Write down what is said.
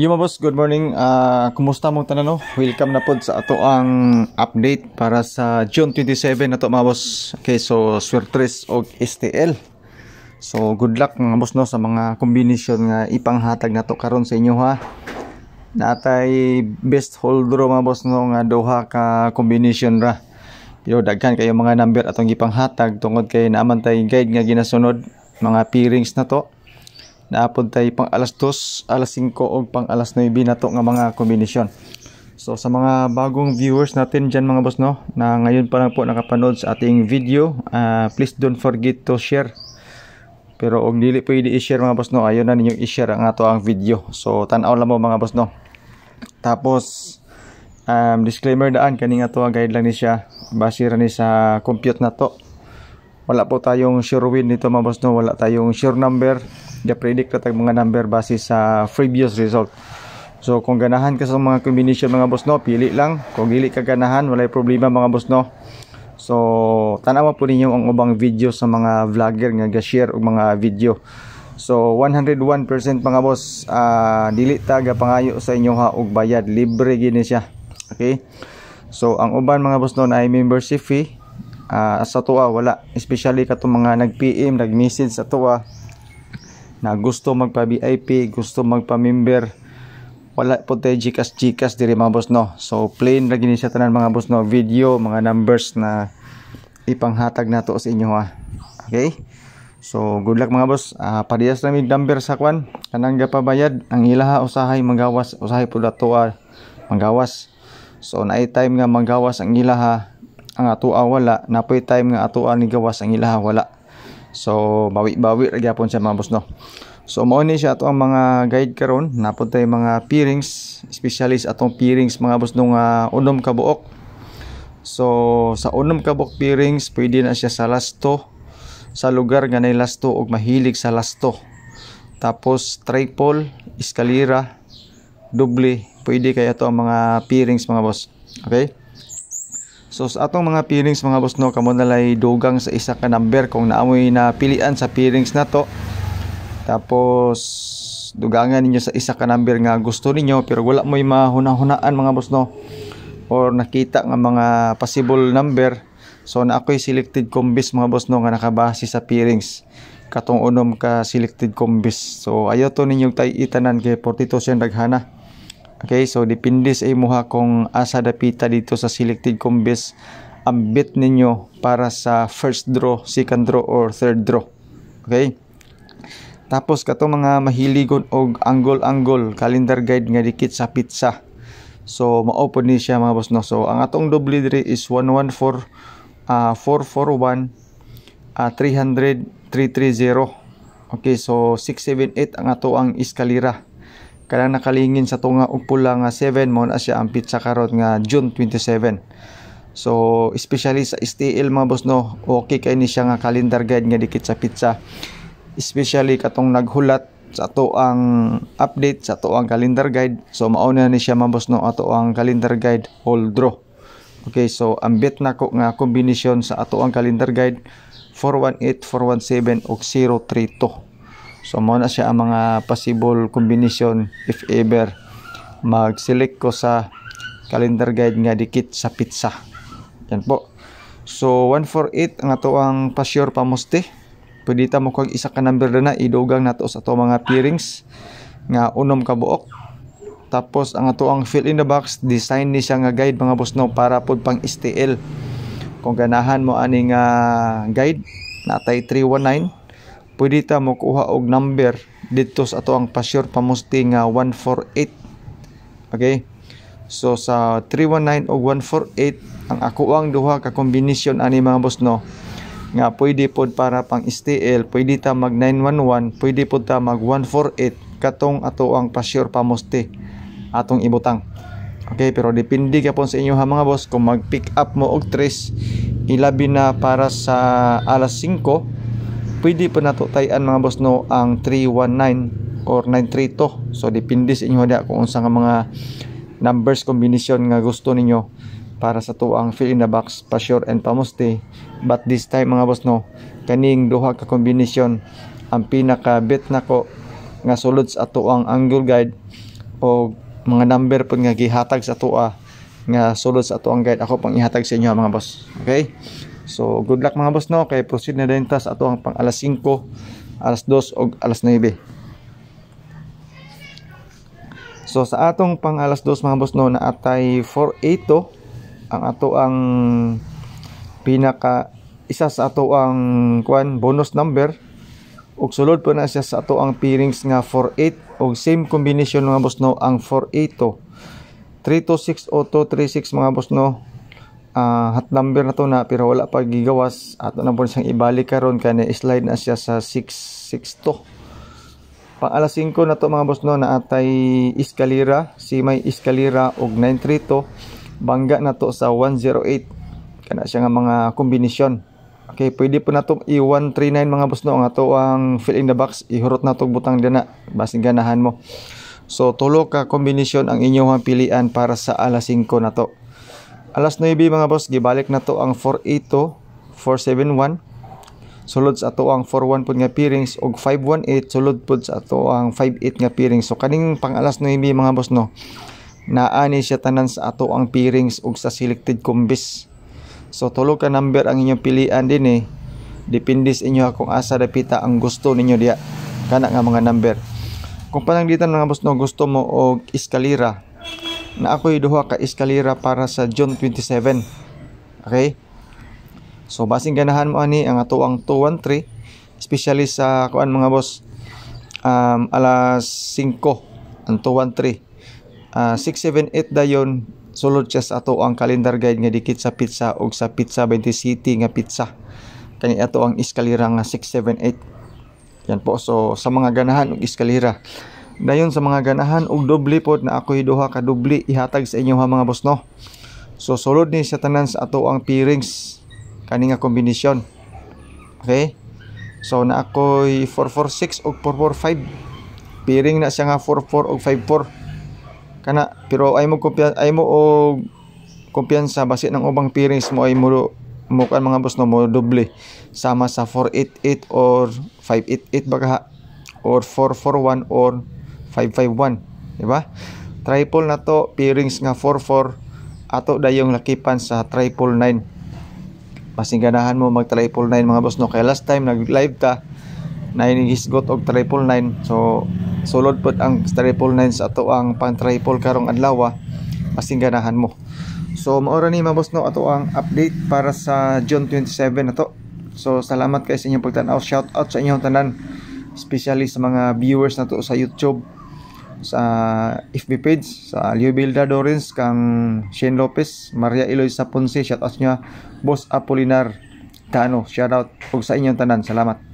Yung boss, good morning. Uh, kumusta mong tanan no? Welcome na po sa ato ang update para sa June 27 na to mga boss. Okay, so Swertres o STL. So good luck mga boss no sa mga combination nga ipanghatag nato karon sa inyo ha. Natay best hold draw mga boss no nga duha ka combination ra. Pero daghan kayo mga number atong ipanghatag tungod kay naman tay guide nga ginasunod mga pairings na to tay pang alas 2, alas 5 o pang alas 9 na to nga mga kombinasyon. So sa mga bagong viewers natin dyan mga boss no, na ngayon pa lang po nakapanood sa ating video, uh, please don't forget to share. Pero og dili pwede i-share mga boss no, ayon na ninyong i-share ang ato ang video. So tan-aw lang mo mga boss no. Tapos um, disclaimer daan kaning nga to ang ah, guideline ni siya basira ni sa compute na to. Wala po tayong sure win nito mga boss no, wala tayong sure number Dia predict tag mga number base sa previous result. So kung ganahan ka sa mga combination mga boss no, pili lang. Kung dili ka ganahan, walay problema mga boss no. So tanawa po ninyo ang ubang video sa mga vlogger nga ga-share og mga video. So 101% mga boss, uh, dili ta pangayo sa inyo ha og bayad, libre gini siya. Okay? So ang uban mga boss noon ay membership fee. Uh, sa tuwa wala, especially katong mga nag-PM, nag-message sa tuwa na gusto magpa-VIP, gusto magpa-member, wala po tayo gikas-gikas diri mga boss no. So plain na ni tanan mga boss no, video, mga numbers na ipanghatag nato sa inyo ha. Okay? So good luck mga boss. Uh, parehas na mig number sa kwan. Kanang gapabayad ang ilaha usahay magawas, usahay pud ato ah, magawas. So naay time nga magawas ang ilaha ang atoa ah, wala, na napoy time nga atoa ni gawas ang ilaha wala. So bawi-bawi ra gyapon sa mga boss no. So mao ni siya ato ang mga guide karon napunta yung mga pairings specialist atong pairings mga boss nung uh, unom ka buok. So sa unom ka buok pairings pwede na siya sa lasto sa lugar nga nay lasto og mahilig sa lasto. Tapos triple, eskalera, doble, pwede kaya to ang mga pairings mga boss. Okay? So sa atong mga feelings mga boss no, kamo nalay dugang sa isa ka number kung naamoy na pilian sa feelings na to. Tapos dugangan ninyo sa isa ka number nga gusto ninyo pero wala mo'y mahuna-hunaan mga boss no or nakita nga mga possible number so na ako'y selected combis mga boss no nga nakabase sa pairings katong unom ka selected combis so ayo to ninyo tay itanan kay 42 siya daghana Okay, so depende sa imuha kung asa dapita dito sa selected kong base ang bit ninyo para sa first draw, second draw, or third draw. Okay? Tapos, kato mga mahiligon og angle-angle, calendar guide nga dikit sa pizza. So, ma-open ni siya mga boss. No? So, ang atong double dire is 114, uh, 441, uh, 300, 330. Okay, so 678 ang ato ang iskalira kanang nakalingin sa tunga og pula nga 7 mao asya ang pizza karon nga June 27 so especially sa STL mga boss no okay kay ni siya nga calendar guide nga dikit sa pizza especially katong naghulat sa ato ang update sa ato ang calendar guide so mauna ni siya mga boss no ato ang calendar guide all draw okay so ang bet na ko nga kombinasyon sa ato ang calendar guide 418417 og 032 So mo na siya ang mga possible combination if ever mag-select ko sa calendar guide nga dikit sa pizza. Yan po. So 148 ang ato ang pasyur pamusti. Pwede ta mo kag isa ka number na idugang nato sa ato mga pairings nga unom ka buok. Tapos ang ato ang fill in the box design ni siya nga guide mga boss no para pod pang STL. Kung ganahan mo aning uh, guide natay 319 pwede ta mo kuha og number dito sa ato ang pasyor pamusti nga 148 okay so sa 319 og 148 ang ako ang duha ka kombinasyon ani mga boss no nga pwede pod para pang STL pwede ta mag 911 pwede pod ta mag 148 katong ato ang pasyor pamusti atong ibutang Okay, pero depende ka po sa inyo ha mga boss kung mag-pick up mo og 3 ilabi na para sa alas 5 pwede pa natutayan mga boss no ang 319 or 932 so depende sa inyo da kung unsa nga mga numbers combination nga gusto ninyo para sa tuang fill in the box pa sure and pamusti but this time mga boss no kaning duha ka combination ang pinaka bet nako nga sulod sa atoang angle guide o mga number pud nga gihatag sa atoa ah, nga sulod sa atoang guide ako pang ihatag sa inyo mga boss okay So, good luck mga boss no. Kay proceed na din tas ato ang pang alas 5, alas 2 og alas 9. So, sa atong pang alas 2 mga boss no na atay 482 ang ato ang pinaka isa sa ato ang kwan bonus number ug sulod po na siya sa ato ang pairings nga 48 og same combination mga boss no ang 482 326 auto 36 mga boss no uh, hot number na to na pero wala pa gigawas ato na po siyang ibalik karon kani slide na siya sa 662 pang alas 5 na to mga boss no na atay iskalira si may iskalira og 932 bangga na to sa 108 kana siya nga mga kombinasyon Okay, pwede po na nato i-139 mga boss no ang ato ang fill in the box ihurot na to butang na basin ganahan mo. So tulo ka kombinasyon ang inyong pilian para sa alas 5 na to. Alas 9 mga boss, gibalik na to ang 482, 471. Sulod sa to ang 41 pod nga pairings og 518 sulod pud sa to ang 58 nga pairings. So kaning pang alas 9 mga boss no. Naani siya tanan sa ato ang pairings og sa selected combis. So tulo ka number ang inyong pilian din eh. Depende sa inyo kung asa dapita ang gusto ninyo diya kana nga mga number. Kung panang ditan mga boss no gusto mo og eskalera na ako'y duha ka eskalera para sa John 27. Okay? So basing ganahan mo ani ang ato ang 213 especially sa kuan mga boss um, alas 5 ang 213. Uh, 678 dayon sulod siya sa ato ang calendar guide nga dikit sa pizza og sa pizza 20 city nga pizza kani ato ang eskalera nga 678 yan po so sa mga ganahan og eskalera dayon sa mga ganahan ug doble pod na ako duha ka doble ihatag sa inyo ha mga boss no. So sulod ni sa tanan sa ato ang pairings kani nga kombinasyon. Okay? So na ako'y 446 og 445. Pairing na siya nga 44 og 54. Kana pero ay mo kumpiyan ay mo og kumpiyansa base ng ubang pairings mo ay mo mo kan mga boss no mo doble sama sa 488 or 588 baka or 441 or 551 di ba triple na to pairings nga 44 ato dayong lakipan sa triple 9 basing ganahan mo mag triple 9 mga boss no kay last time nag live ta na inigisgot og triple 9 so sulod pod ang triple 9 sa ato ang pan triple karong adlawa ah. basing ganahan mo so maura ni mga boss no ato ang update para sa June 27 ato so salamat kay sa inyong pagtanaw shout out sa inyong tanan especially sa mga viewers nato sa YouTube sa FB page sa Leo Bilda Dorins kang Shane Lopez Maria Eloy Saponsi shout out nyo Boss Apolinar Tano shoutout out sa inyong tanan salamat